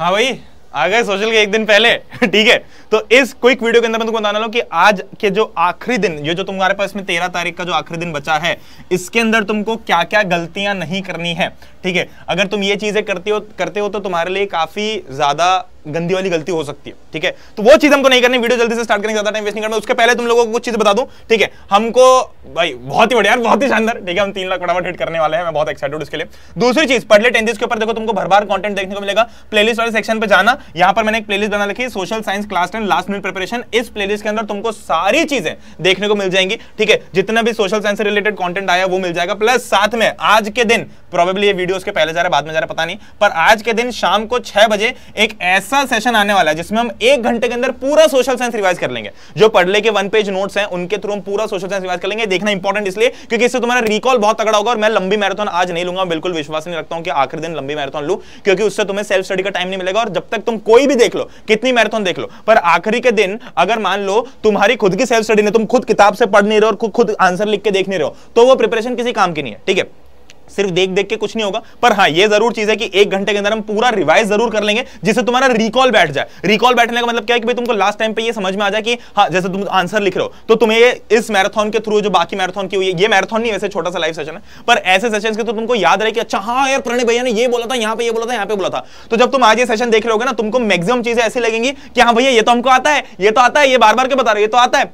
हाँ भाई आ गए सोशल के एक दिन पहले ठीक है तो इस क्विक वीडियो के अंदर मैं तुमको बताना कि आज के जो आखिरी दिन ये जो तुम्हारे पास में तेरह तारीख का जो आखिरी दिन बचा है इसके अंदर तुमको क्या क्या गलतियां नहीं करनी है ठीक है अगर तुम ये चीजें करते हो करते हो तो तुम्हारे लिए काफी ज्यादा गंदी वाली गलती हो सकती है ठीक है तो वो चीज हमको नहीं करनी वीडियो जल्दी से स्टार्ट करने ज्यादा टाइम वेस्ट नहीं करना उसके पहले तुम लोगों को कुछ चीज बता दूं ठीक है हमको भाई बहुत ही बढ़िया बहुत ही शानदार ठीक है हम तीन लाख फटाफट हिट करने वाले हैं मैं बहुत एक्साइटेड उसके लिए दूसरी चीज पढ़ले टेंथ के ऊपर देखो तुमको भर बार कॉन्टेंट देखने को मिलेगा प्लेलिस्ट वाले सेक्शन पर जाना यहां पर मैंने एक प्लेलिस्ट बना रखी social science class ten last minute preparation इस प्लेलिस्ट के अंदर तुमको सारी चीजें देखने को मिल जाएंगी ठीक है जितना भी सोशल साइंस से रिलेटेड कॉन्टेंट आया वो मिल जाएगा प्लस साथ में आज के दिन प्रॉबेबली ये वीडियो उसके पहले जा रहा है बाद में जा रहा पता नहीं पर आज के दिन शाम को छह बजे एक ऐसा सेशन आने वाला है जिसमें हम एक घंटे के अंदर पूरा सोशल साइंस रिवाइज कर लेंगे जो पढ़ले के वन पेज नोट्स हैं उनके थ्रू हम पूरा सोशल साइंस रिवाइज कर लेंगे देखना इंपॉर्टेंट इसलिए क्योंकि इससे तुम्हारा रिकॉल बहुत तगड़ा होगा और मैं लंबी मैराथन आज नहीं लूंगा बिल्कुल विश्वास नहीं रखता हूं कि आखिर दिन लंबी मैराथन लू क्योंकि उससे तुम्हें सेल्फ स्टडी का टाइम नहीं मिलेगा और जब तक तुम कोई भी देख लो कितनी मैराथन देख लो पर आखिरी के दिन अगर मान लो तुम्हारी खुद की सेल्फ स्टडी ने तुम खुद किताब से पढ़ नहीं रहे और खुद आंसर लिख के देख नहीं रहे हो तो वो प्रिपरेशन किसी काम की नहीं है ठीक है सिर्फ देख देख के कुछ नहीं होगा पर हाँ ये जरूर चीज है कि एक घंटे के अंदर हम पूरा रिवाइज जरूर कर लेंगे जिससे तुम्हारा रिकॉल बैठ जाए रिकॉल बैठने का मतलब क्या है कि भाई तुमको लास्ट टाइम पे ये समझ में आ जाए कि हाँ जैसे तुम आंसर लिख रहे हो तो तुम्हें इस मैराथन के थ्रू जो बाकी मैराथन की हुई है ये मैराथन नहीं वैसे छोटा सा लाइव सेशन है पर ऐसे सेशन के तो तुमको याद रहे कि अच्छा हाँ यार प्रणय भैया ने ये बोला था यहाँ पे ये बोला था यहाँ पे बोला था तो जब तुम आज ये सेशन देख रहे हो ना तुमको मैक्सिमम चीजें ऐसी लगेंगी कि हाँ भैया ये तो हमको आता है ये तो आता है ये बार बार के बता रहे ये तो आता है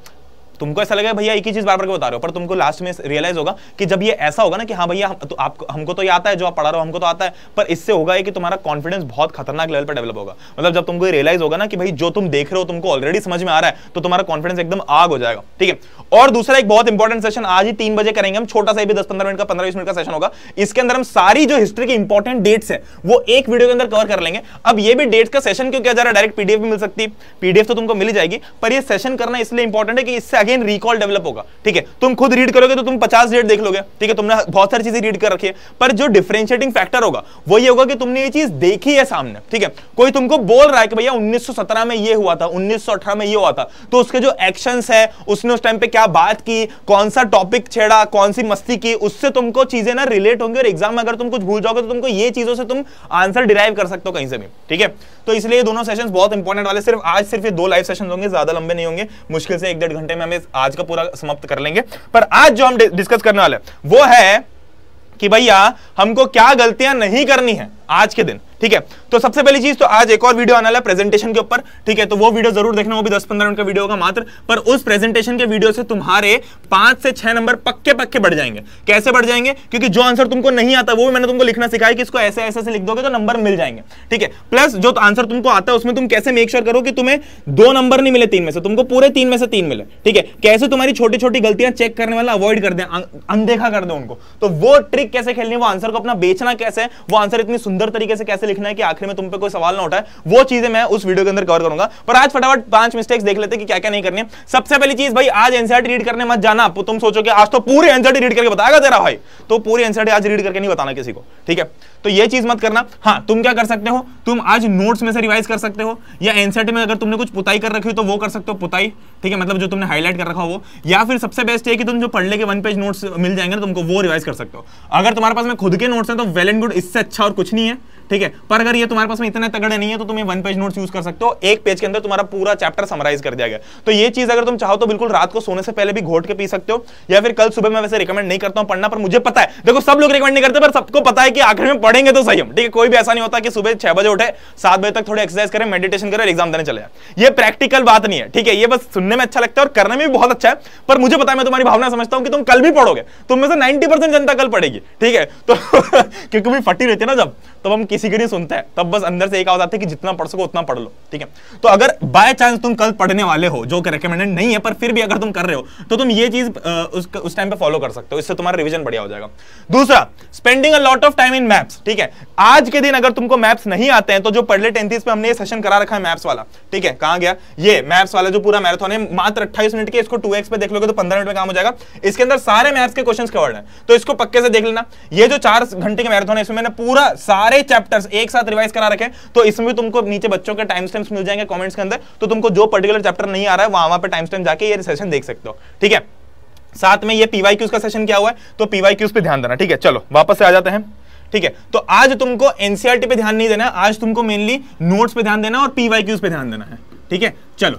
तुमको ऐसा लगेगा भैया एक ही चीज बार बार बता रहे हो पर तुमको लास्ट में रियलाइज होगा कि जब ये ऐसा होगा ना कि हाँ भैया हम, तो आप हमको तो ये आता है जो आप पढ़ा रहे हो हमको तो आता है पर इससे होगा कि तुम्हारा कॉन्फिडेंस बहुत खतरनाक लेवल पर डेवलप होगा मतलब जब तुमको रियलाइज होगा ना कि भाई जो तुम देख रहे हो तुमको ऑलरेडी समझ में आ रहा है तो तुम्हारा कॉन्फिडेंस एकदम आग हो जाएगा ठीक है और दूसरा एक बहुत इंपॉर्टेंट सेशन आज ही तीन बजे करेंगे हम छोटा सा भी दस पंद्रह मिनट का पंद्रह मिनट का सेशन होगा इसके अंदर हम सारी जो हिस्ट्री की इंपॉर्टेंट डेट्स है वो एक वीडियो के अंदर कवर कर लेंगे अब ये भी डेट्स का सेशन क्यों क्या जा रहा है डायरेक्ट पीडीएफ मिल सकती है पीडीएफ तो तुमको मिल जाएगी पर यह सेशन करना इसलिए इंपॉर्टेंट है कि इससे अगेन रिकॉल डेवलप होगा ठीक है तुम खुद रीड करोगे तो तुम पचास डेट देख लोगे ठीक है तुमने बहुत सारी चीजें रीड कर रखी है पर जो डिफ्रेंशिएटिंग फैक्टर होगा वो ये होगा कि तुमने ये चीज देखी है सामने ठीक है कोई तुमको बोल रहा है कि भैया 1917 में ये हुआ था उन्नीस में ये हुआ था तो उसके जो एक्शन है उसने उस टाइम पे क्या बात की कौन सा टॉपिक छेड़ा कौन सी मस्ती की उससे तुमको चीजें ना रिलेट होंगी और एग्जाम में अगर तुम कुछ भूल जाओगे तो तुमको ये चीजों से तुम आंसर डिराइव कर सकते हो कहीं से भी ठीक है तो इसलिए दोनों सेशन बहुत इंपॉर्टेंट वाले सिर्फ आज सिर्फ ये दो लाइव सेशन होंगे ज्यादा लंबे नहीं होंगे मुश्किल से एक डेढ़ घंटे में हमें में आज का पूरा समाप्त कर लेंगे पर आज जो हम डिस्कस करने वाले वो है कि भैया हमको क्या गलतियां नहीं करनी है आज के दिन ठीक है तो सबसे पहली चीज तो आज एक और वीडियो आने वाला है प्रेजेंटेशन के ऊपर ठीक है तो वो वीडियो जरूर देखना वो भी दस पंद्रह मिनट का वीडियो होगा मात्र पर उस प्रेजेंटेशन के वीडियो से तुम्हारे पांच से छह नंबर पक्के पक्के बढ़ जाएंगे कैसे बढ़ जाएंगे क्योंकि जो आंसर तुमको नहीं आता वो भी मैंने तुमको लिखना सिखाया कि इसको ऐसे ऐसे लिख दोगे तो नंबर मिल जाएंगे ठीक है प्लस जो आंसर तुमको आता है उसमें तुम कैसे मेक श्योर करो कि तुम्हें दो नंबर नहीं मिले तीन में से तुमको पूरे तीन में से तीन मिले ठीक है कैसे तुम्हारी छोटी छोटी गलतियां चेक करने वाला अवॉइड कर दे अं, अनदेखा कर दें उनको तो वो ट्रिक कैसे खेलनी वो आंसर को अपना बेचना कैसे वो आंसर इतनी सुंदर तरीके से कैसे से लिखना है कि आखिर में तुम पे कोई सवाल ना उठाए वो चीजें मैं उस वीडियो के अंदर कवर करूंगा पर आज फटाफट पांच मिस्टेक्स देख लेते कि क्या क्या नहीं करने सबसे पहली चीज भाई आज एनसीआर रीड करने मत जाना तो तुम सोचो कि आज तो पूरी एनसीआर रीड करके बताएगा तेरा भाई तो पूरी एनसीआर आज रीड करके नहीं बताना किसी को ठीक है तो ये चीज मत करना हाँ तुम क्या कर सकते हो तुम आज नोट्स में से रिवाइज कर सकते हो या एनसीआर में अगर तुमने कुछ पुताई कर रखी हो तो वो कर सकते हो पुताई ठीक है मतलब जो तुमने हाईलाइट कर रखा हो या फिर सबसे बेस्ट है कि तुम जो पढ़ लेके वन पेज नोट्स मिल जाएंगे ना तुमको वो रिवाइज कर सकते हो अगर तुम्हारे पास में खुद के नोट्स हैं तो वेल एंड गुड इससे अच्छा और कुछ नहीं है ठीक है पर अगर ये तुम्हारे पास में इतने तगड़े नहीं है तो तुम्हें वन पेज नोट्स यूज कर सकते हो एक पेज के अंदर तुम्हारा पूरा चैप्टर समराइज कर दिया गया तो ये चीज अगर तुम चाहो तो बिल्कुल रात को सोने से पहले भी घोट के पी सकते हो या फिर कल सुबह मैं वैसे रिकमेंड नहीं करता हूं पढ़ना पर मुझे पता है देखो सब लोग रिकमेंड नहीं करते पर सबको पता है कि आखिर में पढ़ेंगे तो सही हम ठीक है कोई भी ऐसा नहीं होता कि सुबह छह बजे उठे सात बजे तक थोड़ी एक्सरसाइज करें मेडिटेशन करें एग्जाम देने चले ये प्रैक्टिकल बात नहीं है ठीक है ये बस सुनने में अच्छा लगता है और करने में भी बहुत अच्छा है पर मुझे पता है मैं तुम्हारी भावना समझता हूँ कि तुम कल भी पढ़ोगे तुम में से नाइनटी जनता कल पढ़ेगी ठीक है तो क्योंकि फटी रहती है ना जब तब हम किसी की नहीं सुनता है तब बस अंदर से एक आवाज आती है कि जितना पढ़ सको उतना पढ़ लो ठीक है तो अगर बाय चांस तुम कल पढ़ने वाले हो जो कि रिकमेंडेड नहीं है पर फिर भी अगर तुम कर रहे हो तो तुम ये चीज उस टाइम पे फॉलो कर सकते हो इससे तुम्हारा रिविजन बढ़िया हो जाएगा दूसरा spending a lot of time in maps ठीक है आज के दिन अगर तुमको मैप्स नहीं आते हैं तो जो पहले टेंथीस पे हमने ये सेशन करा रखा है मैप्स वाला ठीक है कहां गया ये मैप्स वाला जो पूरा मैराथन है मात्र अट्ठाईस मिनट के इसको टू पे देख लोगे तो पंद्रह मिनट में काम हो जाएगा इसके अंदर सारे मैप्स के क्वेश्चन कवर्ड है तो इसको पक्के से देख लेना ये जो चार घंटे के मैराथन है इसमें मैंने पूरा सारे चैप्टर चैप्टर्स एक साथ रिवाइज करा रखे तो इसमें तुमको नीचे बच्चों के टाइम स्टेम्स मिल जाएंगे कमेंट्स के अंदर तो तुमको जो पर्टिकुलर चैप्टर नहीं आ रहा है वहां वहां पर टाइम स्टेम जाके ये सेशन देख सकते हो ठीक है साथ में ये पीवाई का सेशन क्या हुआ है तो पीवाई पे ध्यान देना ठीक है चलो वापस से आ जाते हैं ठीक है तो आज तुमको एनसीआरटी e पे ध्यान नहीं देना आज तुमको मेनली नोट्स पे ध्यान देना और पीवाई पे ध्यान देना है ठीक है चलो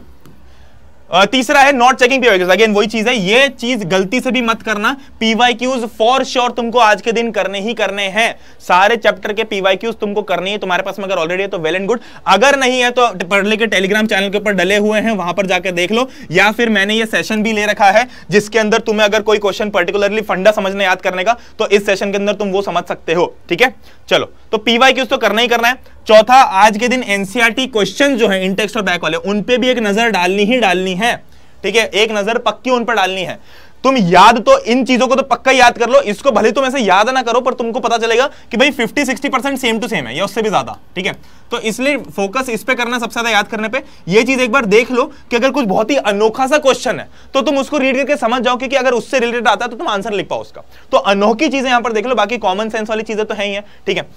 तीसरा है not checking P Y Qs again वही चीज है ये चीज गलती से भी मत करना पीवाई क्यूज फॉर श्योर तुमको आज के दिन करने ही करने हैं सारे चैप्टर के पीवाई क्यूज तुमको करने है तुम्हारे पास में अगर ऑलरेडी है तो वेल एंड गुड अगर नहीं है तो पढ़ लेके टेलीग्राम चैनल के ऊपर डले हुए हैं वहां पर जाकर देख लो या फिर मैंने ये सेशन भी ले रखा है जिसके अंदर तुम्हें अगर कोई क्वेश्चन पर्टिकुलरली फंडा समझने याद करने का तो इस सेशन के अंदर तुम वो समझ सकते हो ठीक है चलो तो पीवाई क्यूज तो करना ही करना है चौथा आज के दिन एनसीआरटी क्वेश्चन e जो है इंटेक्स और बैक वाले उन पे भी एक नजर डालनी ही डालनी है ठीक है एक नजर पक्की उन पर डालनी है तुम याद तो इन चीजों को तो पक्का याद कर लो इसको भले तुम ऐसे याद ना करो पर तुमको पता चलेगा कि भाई 50 60 परसेंट सेम टू सेम है या उससे भी ज्यादा ठीक है तो इसलिए फोकस इस पे करना सबसे ज्यादा याद करने पे ये चीज एक बार देख लो कि अगर कुछ बहुत ही अनोखा सा क्वेश्चन है तो तुम उसको रीड करके समझ जाओ कि अगर उससे रिलेटेड आता है तो तुम आंसर लिख पाओ उसका तो अनोखी चीजें यहां पर देख लो बाकी कॉमन सेंस वाली चीजें तो है ही है ठीक है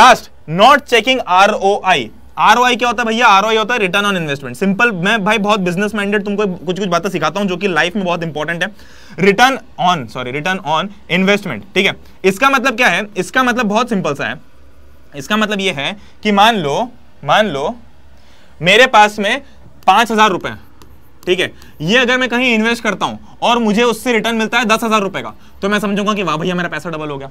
last not checking R O I R क्या होता है भैया आर होता है रिटर्न ऑन इन्वेस्टमेंट सिंपल मैं भाई बहुत बिजनेस माइंडेड तुमको कुछ कुछ बातें सिखाता हूँ जो कि लाइफ में बहुत इंपॉर्टेंट है return on sorry return on investment ठीक है इसका मतलब क्या है इसका मतलब बहुत सिंपल सा है इसका मतलब ये है कि मान लो मान लो मेरे पास में पांच हजार रुपए ठीक है ये अगर मैं कहीं इन्वेस्ट करता हूं और मुझे उससे रिटर्न मिलता है दस हजार रुपए का तो मैं समझूंगा कि वाह भैया मेरा पैसा डबल हो गया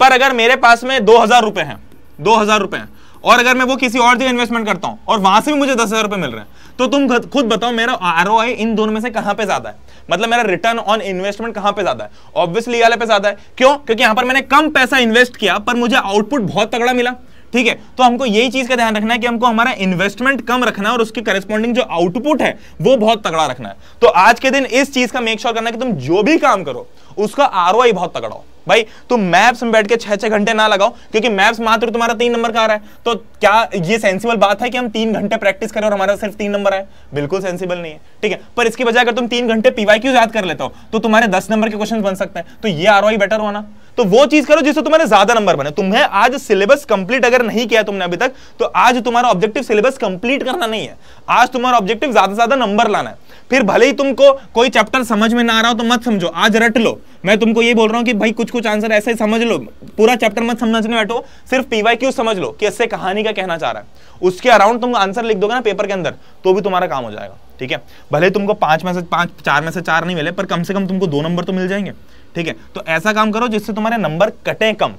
पर अगर मेरे पास में दो हजार रुपए हैं दो हजार रुपए हैं और अगर मैं वो किसी और जगह इन्वेस्टमेंट करता हूं और वहां से भी मुझे दस हजार रुपए मिल रहे हैं तो तुम खुद बताओ मेरा आर इन दोनों में से कहां पे ज्यादा है मतलब मेरा रिटर्न ऑन इन्वेस्टमेंट कहां पे ज्यादा है ऑब्वियसली वाले पे ज्यादा है क्यों क्योंकि यहां पर मैंने कम पैसा इन्वेस्ट किया पर मुझे आउटपुट बहुत तगड़ा मिला ठीक है तो हमको यही चीज का ध्यान रखना है कि हमको हमारा इन्वेस्टमेंट कम रखना है और उसकी करेस्पॉन्डिंग जो आउटपुट है वो बहुत तगड़ा रखना है तो आज के दिन इस चीज का मेक श्योर करना करना कि तुम जो भी काम करो उसका आर बहुत तगड़ा हो भाई तुम मैप्स में बैठ के छह छह घंटे ना लगाओ क्योंकि मैप्स मात्र तुम्हारा तीन नंबर का आ रहा है तो क्या ये सेंसिबल बात है कि हम तीन घंटे प्रैक्टिस करें और हमारा सिर्फ तीन नंबर आए बिल्कुल सेंसिबल नहीं है ठीक है पर इसकी बजाय अगर तुम तीन घंटे पीवाई क्यू याद कर लेते हो तो तुम्हारे दस नंबर के क्वेश्चन बन सकते हैं तो ये आर बेटर होना तो वो चीज करो जिससे तुम्हारे ज्यादा नंबर बने तुम्हें आज सिलेबस कंप्लीट अगर नहीं किया तुमने अभी तक तो आज तुम्हारा ऑब्जेक्टिव सिलेबस कंप्लीट करना नहीं है आज तुम्हारा ऑब्जेक्टिव ज्यादा से ज्यादा नंबर लाना है फिर भले ही तुमको कोई चैप्टर समझ में ना आ रहा हो तो मत समझो आज रट लो मैं तुमको ये बोल रहा हूं कि भाई कुछ कुछ आंसर ऐसे ही समझ लो पूरा चैप्टर मत समझने बैठो सिर्फ पीवाई क्यू समझ लो कि इससे कहानी का कहना चाह रहा है उसके अराउंड तुम आंसर लिख दोगे ना पेपर के अंदर तो भी तुम्हारा काम हो जाएगा ठीक है भले तुमको पांच में से पांच चार में से चार नहीं मिले पर कम से कम तुमको दो नंबर तो मिल जाएंगे ठीक है तो ऐसा काम करो जिससे तुम्हारे नंबर कटें कम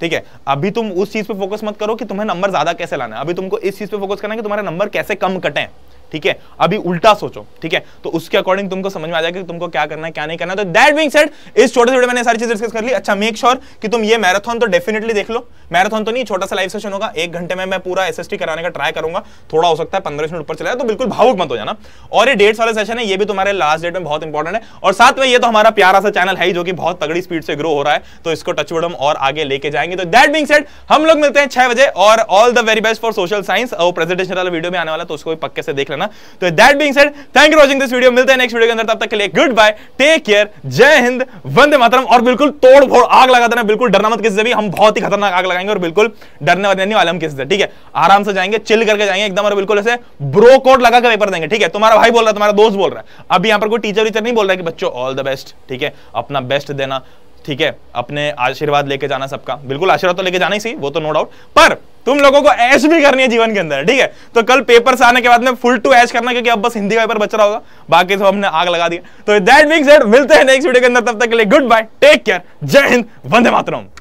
ठीक है अभी तुम उस चीज पे फोकस मत करो कि तुम्हें नंबर ज्यादा कैसे लाना है अभी तुमको इस चीज पे फोकस करना है कि तुम्हारे नंबर कैसे कम कटें ठीक है अभी उल्टा सोचो ठीक है तो उसके अकॉर्डिंग तुमको समझ में आ जाएगा कि तुमको क्या करना है क्या नहीं करना तो दैट बिंग सेड इस छोटे छोटे मैंने सारी चीज डिस्कस कर ली अच्छा मेक श्योर कि तुम ये मैराथन तो डेफिनेटली देख लो मैराथन तो नहीं छोटा सा लाइव सेशन होगा एक घंटे में मैं पूरा एस कराने का ट्राई करूंगा थोड़ा हो सकता है पंद्रह मिनट ऊपर चला तो बिल्कुल भावुक मत हो जाना और ये डेट्स वाला सेशन है ये भी तुम्हारे लास्ट डेट में बहुत इंपॉर्टेंट है और साथ में ये तो हमारा प्यारा सा चैनल है जो कि बहुत तगड़ी स्पीड से ग्रो हो रहा है तो इसको टच वोडम और आगे लेके जाएंगे तो दैट बिंग सेड हम लोग मिलते हैं छह बजे और all the very best for social science और प्रेजेंटेशन वाला वीडियो में आने वाला तो उसको पक्के से देख करना तो that being said thank you watching this video मिलते हैं नेक्स्ट वीडियो के अंदर तब तक के लिए गुड बाय टेक केयर जय हिंद वंदे मातरम और बिल्कुल तोड़ फोड़ आग लगा देना बिल्कुल डरना मत किसी से भी हम बहुत ही खतरनाक आग लगाएंगे और बिल्कुल डरने वाले नहीं वाले हम किसी से ठीक है आराम से जाएंगे चिल करके जाएंगे एकदम और बिल्कुल ऐसे ब्रो कोड लगा के पेपर देंगे ठीक है तुम्हारा भाई बोल रहा है तुम्हारा दोस्त बोल रहा है अभी यहाँ पर कोई टीचर वीचर नहीं बोल रहा है कि बच्चों ऑल द बेस्ट ठीक है अपना बेस्ट देना ठीक है अपने आशीर्वाद लेके जाना सबका बिल्कुल आशीर्वाद तो लेके जाना ही सही वो तो नो डाउट पर तुम लोगों को ऐश भी करनी है जीवन के अंदर ठीक है तो कल पेपर से आने के बाद में फुल टू ऐश करना क्योंकि अब बस हिंदी का पेपर बच रहा होगा बाकी सब हमने आग लगा दी तो दैट मीन मिलते हैं नेक्स्ट वीडियो के अंदर तब तक के लिए गुड बाय टेक केयर जय हिंद वंदे मातरम